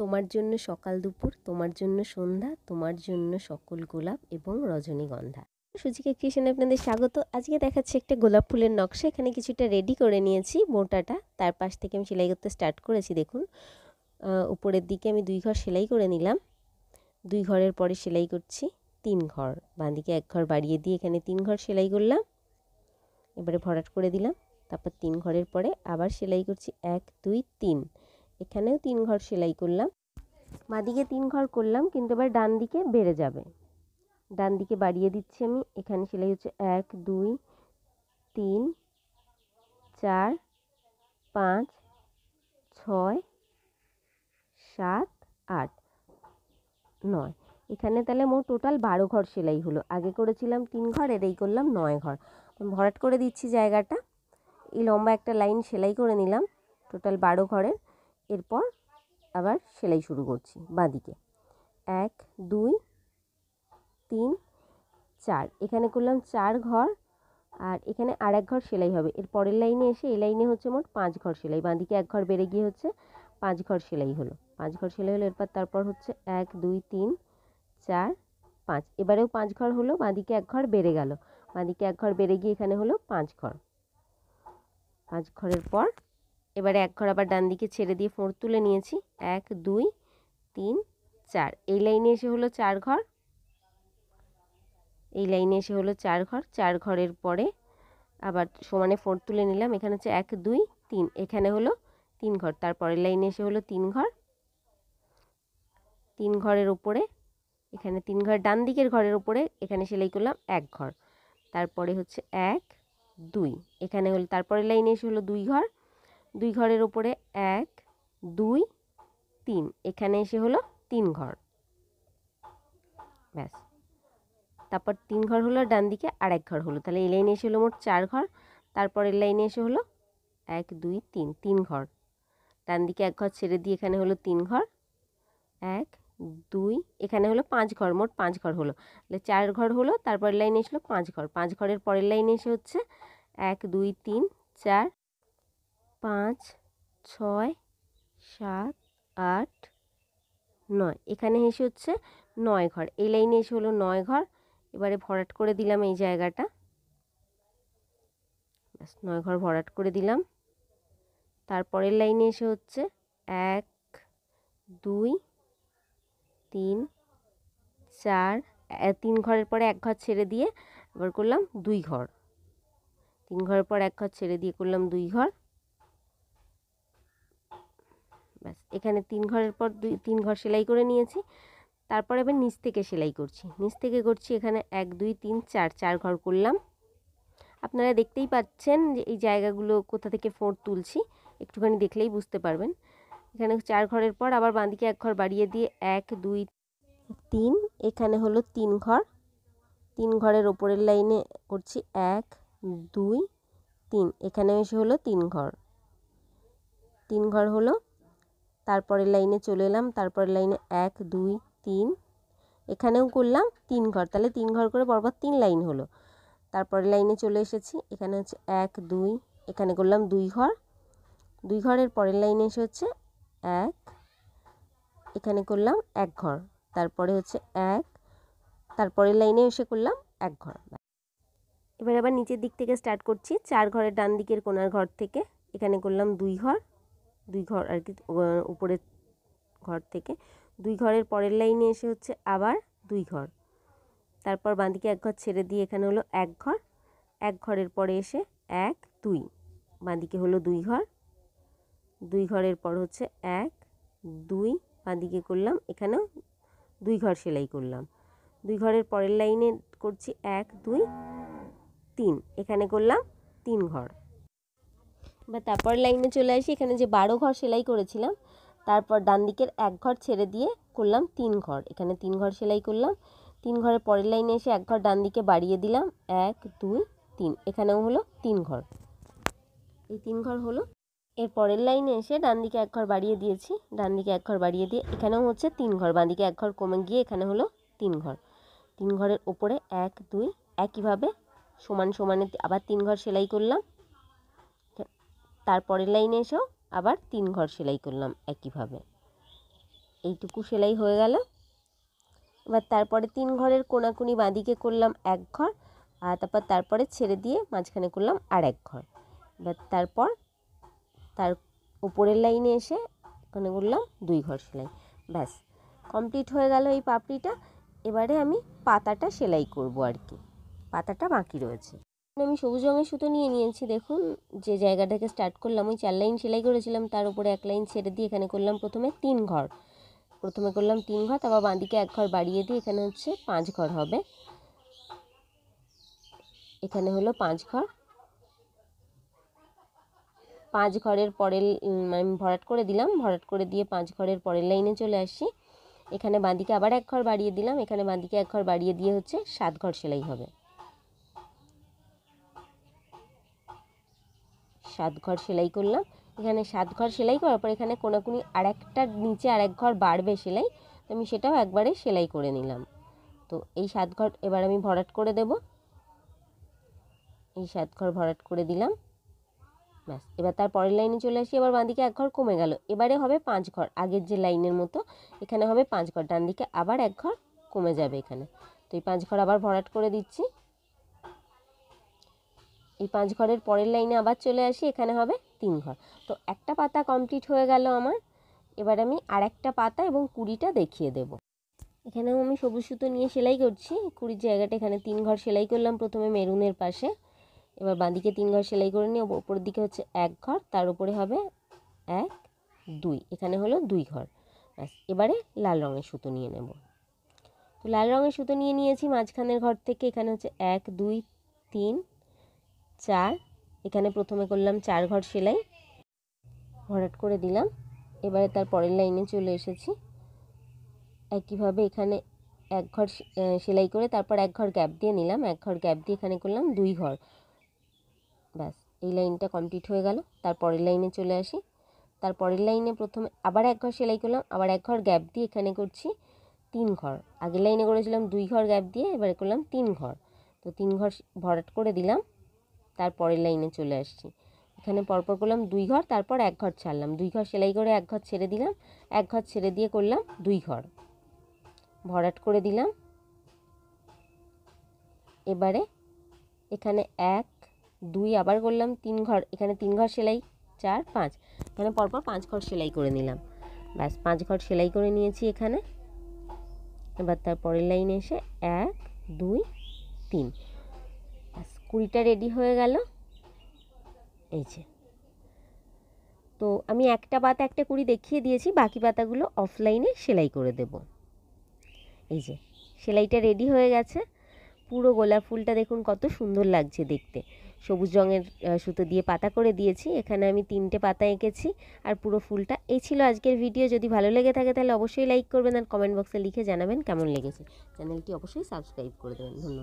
তোমার জন্য সকাল দুপুর তোমার জন্য সন্ধ্যা তোমার জন্য সকল গোলাপ এবং রজনীগন্ধা সুজিকা ক্রিয়েশনে আপনাদের স্বাগত আজকে দেখাচ্ছি একটা গোলাপ ফুলের নকশা এখানে কিছুটা রেডি করে নিয়েছি মোটাটা তার পাশ থেকে আমি সেলাই করতে স্টার্ট করেছি দেখুন উপরের দিকে আমি দুই ঘর সেলাই করে নিলাম দুই ঘরের পরে সেলাই করছি তিন ঘর বাঁদিকে এক ঘর বাড়িয়ে দিয়ে এখানে তিন ঘর সেলাই করলাম এবারে ভরাট করে দিলাম তারপর তিন ঘরের পরে আবার সেলাই করছি এক দুই তিন এখানেও তিন ঘর সেলাই করলাম বাঁদিকে তিন ঘর করলাম কিন্তু এবার ডান দিকে বেড়ে যাবে ডান দিকে বাড়িয়ে দিচ্ছি আমি এখানে সেলাই হচ্ছে এক দুই তিন চার পাঁচ ছয় সাত আট নয় এখানে তাহলে মোট টোটাল বারো ঘর সেলাই হলো আগে করেছিলাম তিন ঘর এর এই করলাম নয় ঘর ভরাট করে দিচ্ছি জায়গাটা এই লম্বা একটা লাইন সেলাই করে নিলাম টোটাল বারো ঘরের এরপর আবার সেলাই শুরু করছি বাঁদিকে এক দুই তিন চার এখানে করলাম চার ঘর আর এখানে আর এক ঘর সেলাই হবে এর পরের লাইনে এসে এই লাইনে হচ্ছে মোট পাঁচ ঘর সেলাই বাঁদিকে এক ঘর বেড়ে গিয়ে হচ্ছে পাঁচ ঘর সেলাই হলো পাঁচ ঘর সেলাই হলো এরপর তারপর হচ্ছে এক দুই তিন চার পাঁচ এবারেও পাঁচ ঘর হলো বাঁদিকে এক ঘর বেড়ে গেল বাঁদিকে এক ঘর বেড়ে গিয়ে এখানে হলো পাঁচ ঘর পাঁচ ঘরের পর এবারে এক ঘর আবার ডান দিকে ছেড়ে দিয়ে ফোঁড় তুলে নিয়েছি এক দুই তিন চার এই লাইনে এসে হলো চার ঘর এই লাইনে এসে হলো চার ঘর চার ঘরের পরে আবার সমানে ফোঁড় তুলে নিলাম এখানে হচ্ছে এক দুই তিন এখানে হলো তিন ঘর তারপরের লাইনে এসে হলো তিন ঘর তিন ঘরের উপরে এখানে তিন ঘর ডান দিকের ঘরের উপরে এখানে সেলাই করলাম এক ঘর তারপরে হচ্ছে এক দুই এখানে হলো তারপরের লাইনে এসে হলো দুই ঘর দুই ঘরের ওপরে এক দুই তিন এখানে এসে হলো তিন ঘর ব্যাস তারপর তিন ঘর হলো ডান দিকে আর এক ঘর হলো তাহলে এই লাইনে এসে হলো মোট চার ঘর তারপর এই লাইনে এসে হলো এক দুই তিন তিন ঘর ডান দিকে এক ঘর ছেড়ে দিয়ে এখানে হলো তিন ঘর এক দুই এখানে হলো পাঁচ ঘর মোট পাঁচ ঘর হলো তাহলে চার ঘর হলো তারপরের লাইনে এসলো পাঁচ ঘর পাঁচ ঘরের পরের লাইনে এসে হচ্ছে এক দুই তিন চার পাঁচ ছয় সাত আট নয় এখানে এসে হচ্ছে নয় ঘর এই লাইনে এসে হলো নয় ঘর এবারে ভরাট করে দিলাম এই জায়গাটা ব্যাস নয় ঘর ভরাট করে দিলাম তারপরের লাইনে এসে হচ্ছে এক দুই তিন চার তিন ঘরের পরে এক ঘর ছেড়ে দিয়ে এবার করলাম দুই ঘর তিন ঘরের পর এক ঘর ছেড়ে দিয়ে করলাম দুই ঘর ব্যাস এখানে তিন ঘরের পর দুই তিন ঘর সেলাই করে নিয়েছি তারপর এবার নিচ থেকে সেলাই করছি নিচ থেকে করছি এখানে এক দুই তিন চার চার ঘর করলাম আপনারা দেখতেই পাচ্ছেন যে এই জায়গাগুলো কোথা থেকে ফোঁড় তুলছি একটুখানি দেখলেই বুঝতে পারবেন এখানে চার ঘরের পর আবার বাঁদিকে এক ঘর বাড়িয়ে দিয়ে এক দুই তিন এখানে হলো তিন ঘর তিন ঘরের ওপরের লাইনে করছি এক দুই তিন এখানে এসে হলো তিন ঘর তিন ঘর হলো তারপরের লাইনে চলে এলাম তারপরের লাইনে এক দুই তিন এখানেও করলাম তিন ঘর তাহলে তিন ঘর করে পরপর তিন লাইন হলো তারপরের লাইনে চলে এসেছি এখানে হচ্ছে এক দুই এখানে করলাম দুই ঘর দুই ঘরের পরের লাইনে এসে হচ্ছে এক এখানে করলাম এক ঘর তারপরে হচ্ছে এক তারপরের লাইনে এসে করলাম এক ঘর এবার আবার নিচের দিক থেকে স্টার্ট করছি চার ঘরের ডান দিকের কোনার ঘর থেকে এখানে করলাম দুই ঘর দুই ঘর আর কি উপরের ঘর থেকে দুই ঘরের পরের লাইনে এসে হচ্ছে আবার দুই ঘর তারপর বাঁদিকে এক ঘর ছেড়ে দিয়ে এখানে হলো এক ঘর এক ঘরের পরে এসে এক দুই বাঁদিকে হলো দুই ঘর দুই ঘরের পর হচ্ছে এক দুই বাঁদিকে করলাম এখানেও দুই ঘর সেলাই করলাম দুই ঘরের পরের লাইনে করছি এক দুই তিন এখানে করলাম তিন ঘর বা তারপর লাইনে চলে আসি এখানে যে বারো ঘর সেলাই করেছিলাম তারপর ডান দিকের এক ঘর ছেড়ে দিয়ে করলাম তিন ঘর এখানে তিন ঘর সেলাই করলাম তিন ঘরের পরের লাইনে এসে এক ঘর ডান দিকে বাড়িয়ে দিলাম এক দুই তিন এখানেও হলো তিন ঘর এই তিন ঘর হলো এর পরের লাইনে এসে ডান দিকে এক ঘর বাড়িয়ে দিয়েছি ডান দিকে এক ঘর বাড়িয়ে দিয়ে এখানেও হচ্ছে তিন ঘর বাঁ দিকে এক ঘর কমে গিয়ে এখানে হলো তিন ঘর তিন ঘরের ওপরে এক দুই একইভাবে সমান সমানে আবার তিন ঘর সেলাই করলাম তারপরের লাইনে এসেও আবার তিন ঘর সেলাই করলাম একইভাবে এইটুকু সেলাই হয়ে গেল এবার তারপরে তিন ঘরের কোনাকুনি বাঁদিকে করলাম এক ঘর আর তারপর তারপরে ছেড়ে দিয়ে মাঝখানে করলাম আর এক ঘর এবার তারপর তার উপরের লাইনে এসে ওখানে করলাম দুই ঘর সেলাই ব্যাস কমপ্লিট হয়ে গেল এই পাপড়িটা এবারে আমি পাতাটা সেলাই করব আর কি পাতাটা বাকি রয়েছে আমি সবুজ রঙের সুতো নিয়ে নিয়েছি দেখুন যে জায়গাটাকে স্টার্ট করলাম ওই চার লাইন সেলাই করেছিলাম তার উপরে এক লাইন ছেড়ে দিয়ে এখানে করলাম প্রথমে তিন ঘর প্রথমে করলাম তিন ঘর তারপর বাঁদিকে এক ঘর বাড়িয়ে দিয়ে এখানে হচ্ছে পাঁচ ঘর হবে এখানে হলো পাঁচ ঘর পাঁচ ঘরের পরের আমি ভরাট করে দিলাম ভরাট করে দিয়ে পাঁচ ঘরের পরের লাইনে চলে আসি এখানে বাঁদিকে আবার এক ঘর বাড়িয়ে দিলাম এখানে বাঁদিকে এক ঘর বাড়িয়ে দিয়ে হচ্ছে সাত ঘর সেলাই হবে সাত ঘর সেলাই করলাম এখানে সাত ঘর সেলাই করার পর এখানে কোনাকুনি আরেকটার নিচে আর এক ঘর বাড়বে সেলাই তো আমি সেটাও একবারে সেলাই করে নিলাম তো এই সাত ঘর এবার আমি ভরাট করে দেব এই সাত ঘর ভরাট করে দিলাম ব্যাস এবার তার পরের লাইনে চলে আসি এবার বাঁদিকে এক ঘর কমে গেল এবারে হবে পাঁচ ঘর আগের যে লাইনের মতো এখানে হবে পাঁচ ঘর ডান দিকে আবার এক ঘর কমে যাবে এখানে তো এই পাঁচ ঘর আবার ভরাট করে দিচ্ছি এই পাঁচ ঘরের পরের লাইনে আবার চলে আসি এখানে হবে তিন ঘর তো একটা পাতা কমপ্লিট হয়ে গেল আমার এবার আমি আর একটা পাতা এবং কুড়িটা দেখিয়ে দেব এখানেও আমি সবুজ সুতো নিয়ে সেলাই করছি কুড়ির জায়গাটা এখানে তিন ঘর সেলাই করলাম প্রথমে মেরুনের পাশে এবার বাঁদিকে তিন ঘর সেলাই করে নিয়ে ওপরের দিকে হচ্ছে এক ঘর তার উপরে হবে এক দুই এখানে হলো দুই ঘর ব্যাস এবারে লাল রঙের সুতো নিয়ে নেব তো লাল রঙের সুতো নিয়ে নিয়েছি মাঝখানের ঘর থেকে এখানে হচ্ছে এক দুই তিন চার এখানে প্রথমে করলাম চার ঘর সেলাই ভরাট করে দিলাম এবারে তার পরের লাইনে চলে এসেছি একইভাবে এখানে এক ঘর সেলাই করে তারপর এক ঘর গ্যাপ দিয়ে নিলাম এক ঘর গ্যাপ দিয়ে এখানে করলাম দুই ঘর ব্যাস এই লাইনটা কমপ্লিট হয়ে গেল তার পরের লাইনে চলে আসি তার পরের লাইনে প্রথমে আবার এক ঘর সেলাই করলাম আবার এক ঘর গ্যাপ দিয়ে এখানে করছি তিন ঘর আগের লাইনে করেছিলাম দুই ঘর গ্যাপ দিয়ে এবারে করলাম তিন ঘর তো তিন ঘর ভরাট করে দিলাম তার পরের লাইনে চলে আসছি এখানে পরপর করলাম দুই ঘর তারপর এক ঘর ছাড়লাম দুই ঘর সেলাই করে এক ঘর ছেড়ে দিলাম এক ঘর ছেড়ে দিয়ে করলাম দুই ঘর ভরাট করে দিলাম এবারে এখানে এক দুই আবার করলাম তিন ঘর এখানে তিন ঘর সেলাই চার পাঁচ এখানে পরপর পাঁচ ঘর সেলাই করে নিলাম ব্যাস পাঁচ ঘর সেলাই করে নিয়েছি এখানে এবার তার পরের লাইনে এসে এক দুই তিন কুড়িটা রেডি হয়ে গেল এই যে তো আমি একটা পাতা একটা কুড়ি দেখিয়ে দিয়েছি বাকি পাতাগুলো অফলাইনে সেলাই করে দেব এই যে সেলাইটা রেডি হয়ে গেছে পুরো গোলাপ ফুলটা দেখুন কত সুন্দর লাগছে দেখতে সবুজ রঙের সুতো দিয়ে পাতা করে দিয়েছি এখানে আমি তিনটে পাতা এঁকেছি আর পুরো ফুলটা এই ছিল আজকের ভিডিও যদি ভালো লেগে থাকে তাহলে অবশ্যই লাইক করবেন আর কমেন্ট বক্সে লিখে জানাবেন কেমন লেগেছে চ্যানেলটি অবশ্যই সাবস্ক্রাইব করে দেবেন ধন্যবাদ